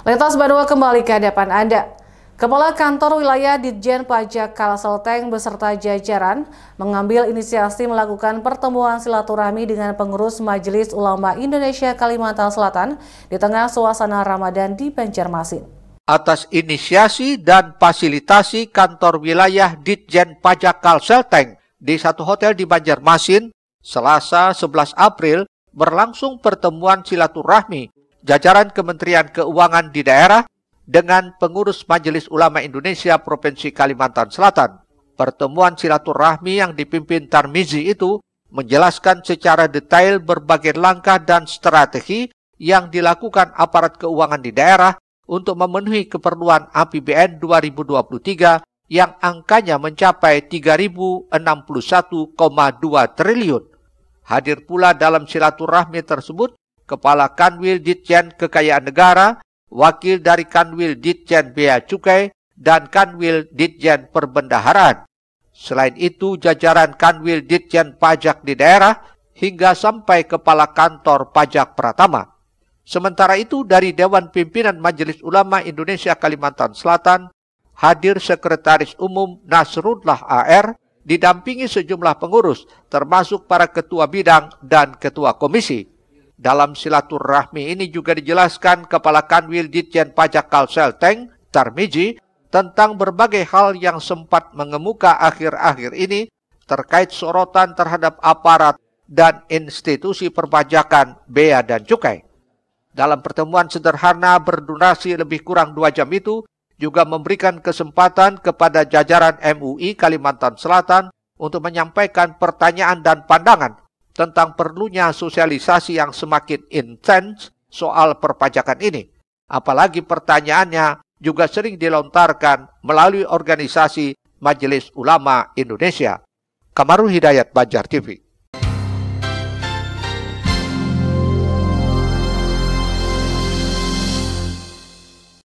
Lintas Banua kembali ke hadapan Anda. Kepala Kantor Wilayah Ditjen Pajak Kalselteng beserta jajaran mengambil inisiasi melakukan pertemuan silaturahmi dengan pengurus Majelis Ulama Indonesia Kalimantan Selatan di tengah suasana Ramadan di Banjarmasin. Atas inisiasi dan fasilitasi Kantor Wilayah Ditjen Pajak Kalselteng di satu hotel di Banjarmasin, Selasa 11 April berlangsung pertemuan silaturahmi jajaran Kementerian Keuangan di daerah dengan pengurus Majelis Ulama Indonesia Provinsi Kalimantan Selatan. Pertemuan silaturahmi yang dipimpin Tarmizi itu menjelaskan secara detail berbagai langkah dan strategi yang dilakukan aparat keuangan di daerah untuk memenuhi keperluan APBN 2023 yang angkanya mencapai 3.061,2 triliun. Hadir pula dalam silaturahmi tersebut Kepala Kanwil Ditjen Kekayaan Negara, Wakil dari Kanwil Ditjen Bea Cukai, dan Kanwil Ditjen Perbendaharaan. Selain itu, jajaran Kanwil Ditjen Pajak di daerah hingga sampai Kepala Kantor Pajak Pratama. Sementara itu, dari Dewan Pimpinan Majelis Ulama Indonesia Kalimantan Selatan, hadir Sekretaris Umum Nasrullah AR, didampingi sejumlah pengurus, termasuk para ketua bidang dan ketua komisi. Dalam silaturahmi ini juga dijelaskan Kepala Kanwil Ditjen Pajak Kalsel Teng, Tarmiji, tentang berbagai hal yang sempat mengemuka akhir-akhir ini terkait sorotan terhadap aparat dan institusi perpajakan, bea dan cukai. Dalam pertemuan sederhana berdurasi lebih kurang dua jam itu, juga memberikan kesempatan kepada jajaran MUI Kalimantan Selatan untuk menyampaikan pertanyaan dan pandangan tentang perlunya sosialisasi yang semakin intens soal perpajakan ini. Apalagi pertanyaannya juga sering dilontarkan melalui organisasi Majelis Ulama Indonesia. Kamaru Hidayat Banjar TV.